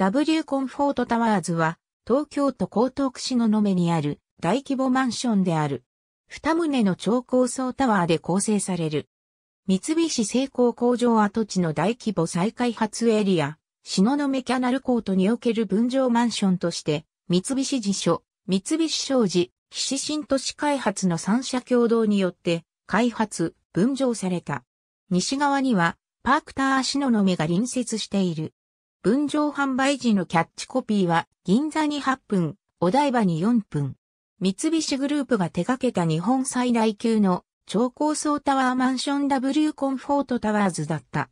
W コンフォートタワーズは、東京都江東区市の野目にある大規模マンションである。二棟の超高層タワーで構成される。三菱製鋼工場跡地の大規模再開発エリア、篠の目キャナルコートにおける分譲マンションとして、三菱地所、三菱商事、菱新都市開発の三社共同によって、開発、分譲された。西側には、パークター篠の目が隣接している。分譲販売時のキャッチコピーは、銀座に8分、お台場に4分。三菱グループが手掛けた日本最大級の超高層タワーマンション W コンフォートタワーズだった。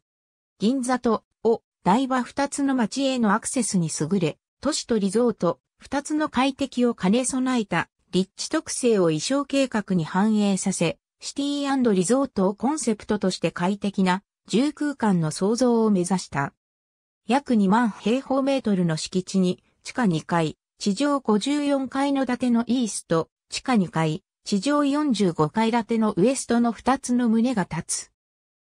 銀座と、お、台場2つの街へのアクセスに優れ、都市とリゾート、2つの快適を兼ね備えた、立地特性を衣装計画に反映させ、シティリゾートをコンセプトとして快適な、住空間の創造を目指した。約2万平方メートルの敷地に、地下2階、地上54階の建てのイースト、地下2階、地上45階建てのウエストの2つの棟が立つ。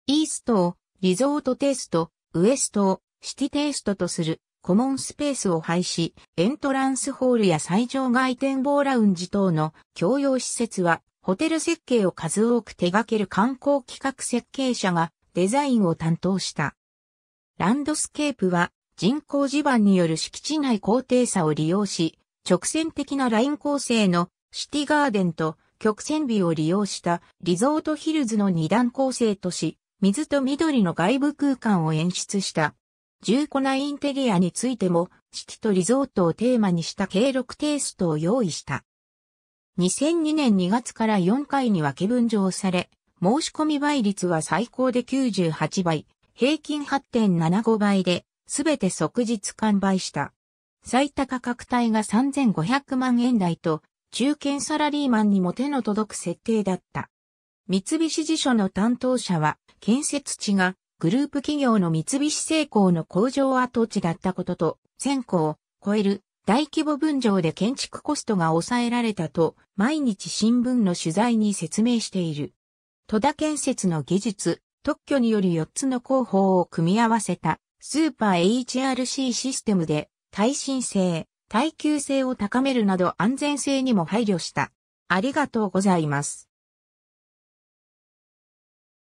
イーストをリゾートテイスト、ウエストをシティテイストとするコモンスペースを廃止、エントランスホールや最上外展望ラウンジ等の共用施設は、ホテル設計を数多く手掛ける観光企画設計者がデザインを担当した。ランドスケープは人工地盤による敷地内高低差を利用し、直線的なライン構成のシティガーデンと曲線美を利用したリゾートヒルズの二段構成とし、水と緑の外部空間を演出した。重厚なインテリアについても、シティとリゾートをテーマにした計6テイストを用意した。2002年2月から4回に分け分譲され、申し込み倍率は最高で98倍、平均8.75倍で、すべて即日完売した。最高価格帯が3500万円台と、中堅サラリーマンにも手の届く設定だった。三菱辞書の担当者は、建設地がグループ企業の三菱製功の工場跡地だったことと、1000個を超える大規模分譲で建築コストが抑えられたと、毎日新聞の取材に説明している。戸田建設の技術、特許により4つの工法を組み合わせたスーパー HRC システムで耐震性、耐久性を高めるなど安全性にも配慮した。ありがとうございます。